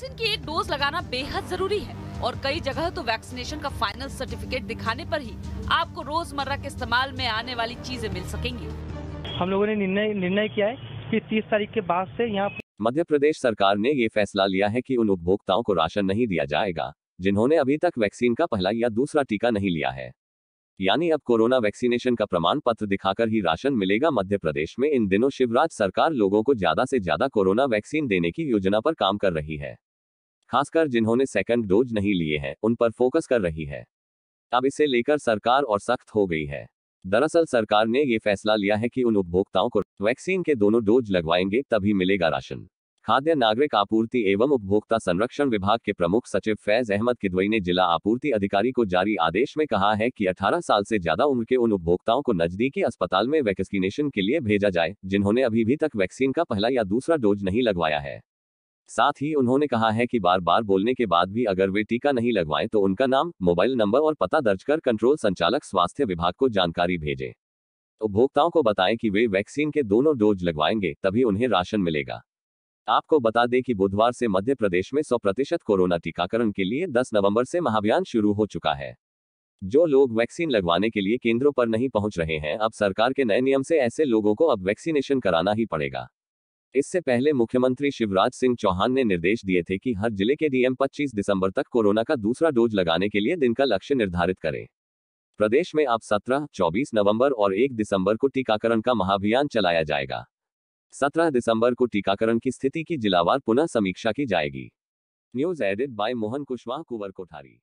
vaccine की एक dose लगाना बेहद जरूरी है और कई जगह तो वैक्सीनेशन का फाइनल सर्टिफिकेट दिखाने पर ही आपको रोजमर्रा के इस्तेमाल में आने वाली चीजें मिल सकेंगी हम लोगों ने निर्णय निर्णय किया है कि 30 तारीख के बाद से यहाँ मध्य प्रदेश सरकार ने ये फैसला लिया है कि उन उपभोक्ताओं को राशन नहीं दिया जाएगा जिन्होंने अभी तक वैक्सीन का पहला या दूसरा टीका नहीं लिया है यानी अब कोरोना वैक्सीनेशन का प्रमाण पत्र दिखाकर ही राशन मिलेगा मध्य प्रदेश में इन दिनों शिवराज सरकार लोगों को ज्यादा से ज्यादा कोरोना वैक्सीन देने की योजना पर काम कर रही है खासकर जिन्होंने सेकंड डोज नहीं लिए हैं उन पर फोकस कर रही है अब इसे लेकर सरकार और सख्त हो गई है दरअसल सरकार ने ये फैसला लिया है कि उन उपभोक्ताओं को वैक्सीन के दोनों डोज लगवाएंगे तभी मिलेगा राशन खाद्य नागरिक आपूर्ति एवं उपभोक्ता संरक्षण विभाग के प्रमुख सचिव फैज अहमद किदवई ने जिला आपूर्ति अधिकारी को जारी आदेश में कहा है कि 18 साल से ज्यादा उम्र के उन उपभोक्ताओं को नजदीकी अस्पताल में वैक्सीनेशन के लिए भेजा जाए जिन्होंने अभी भी तक वैक्सीन का पहला या दूसरा डोज नहीं लगवाया है साथ ही उन्होंने कहा है कि बार बार बोलने के बाद भी अगर वे टीका नहीं लगवाएं तो उनका नाम मोबाइल नंबर और पता दर्ज कर कंट्रोल संचालक स्वास्थ्य विभाग को जानकारी भेजें उपभोक्ताओं को बताएं कि वे वैक्सीन के दोनों डोज लगवाएंगे तभी उन्हें राशन मिलेगा आपको बता दें कि बुधवार से मध्य प्रदेश में 100 प्रतिशत कोरोना टीकाकरण के लिए 10 नवंबर से महाभियान शुरू हो चुका है जो लोग वैक्सीन लगवाने के लिए केंद्रों पर नहीं पहुंच रहे हैं अब सरकार के नए नियम से ऐसे लोगों को अब वैक्सीनेशन कराना ही पड़ेगा इससे पहले मुख्यमंत्री शिवराज सिंह चौहान ने निर्देश दिए थे कि हर जिले के डीएम 25 दिसंबर तक कोरोना का दूसरा डोज लगाने के लिए दिन का लक्ष्य निर्धारित करें प्रदेश में अब 17, 24 नवंबर और 1 दिसंबर को टीकाकरण का महाभियान चलाया जाएगा 17 दिसंबर को टीकाकरण की स्थिति की जिलावार पुनः समीक्षा की जाएगी news edit by Mohan Kushwaha Kunwar Kothari